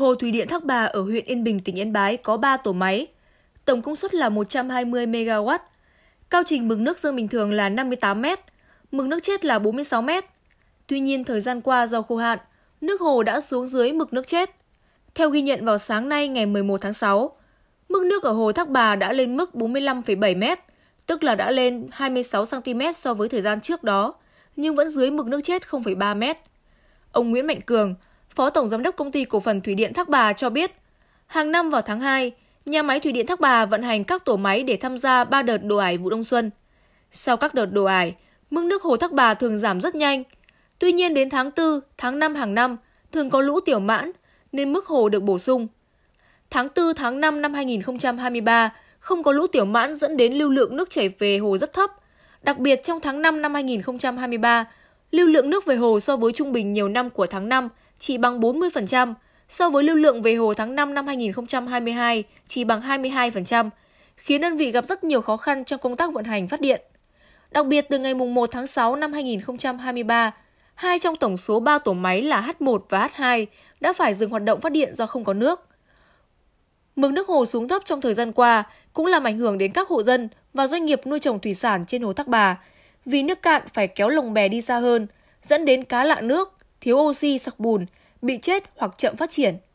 Hồ Thủy Điện Thác Bà ở huyện Yên Bình, tỉnh Yên Bái có 3 tổ máy, tổng công suất là 120 MW. Cao trình mực nước dân bình thường là 58 m, mực nước chết là 46 m. Tuy nhiên, thời gian qua do khô hạn, nước hồ đã xuống dưới mực nước chết. Theo ghi nhận vào sáng nay ngày 11 tháng 6, mức nước ở hồ Thác Bà đã lên mức 45,7 m, tức là đã lên 26 cm so với thời gian trước đó, nhưng vẫn dưới mực nước chết 0,3 m. Ông Nguyễn Mạnh Cường, Phó Tổng Giám đốc Công ty Cổ phần Thủy điện Thác Bà cho biết, hàng năm vào tháng 2, nhà máy Thủy điện Thác Bà vận hành các tổ máy để tham gia 3 đợt đổ ải vụ đông xuân. Sau các đợt đổ ải, mức nước hồ Thác Bà thường giảm rất nhanh. Tuy nhiên đến tháng 4, tháng 5 hàng năm thường có lũ tiểu mãn nên mức hồ được bổ sung. Tháng 4, tháng 5 năm 2023 không có lũ tiểu mãn dẫn đến lưu lượng nước chảy về hồ rất thấp. Đặc biệt trong tháng 5 năm 2023, Lưu lượng nước về hồ so với trung bình nhiều năm của tháng 5 chỉ bằng 40%, so với lưu lượng về hồ tháng 5 năm 2022 chỉ bằng 22%, khiến đơn vị gặp rất nhiều khó khăn trong công tác vận hành phát điện. Đặc biệt từ ngày 1 tháng 6 năm 2023, hai trong tổng số 3 tổ máy là H1 và H2 đã phải dừng hoạt động phát điện do không có nước. Mực nước hồ xuống thấp trong thời gian qua cũng làm ảnh hưởng đến các hộ dân và doanh nghiệp nuôi trồng thủy sản trên hồ Thác Bà, vì nước cạn phải kéo lồng bè đi xa hơn, dẫn đến cá lạ nước, thiếu oxy sặc bùn, bị chết hoặc chậm phát triển.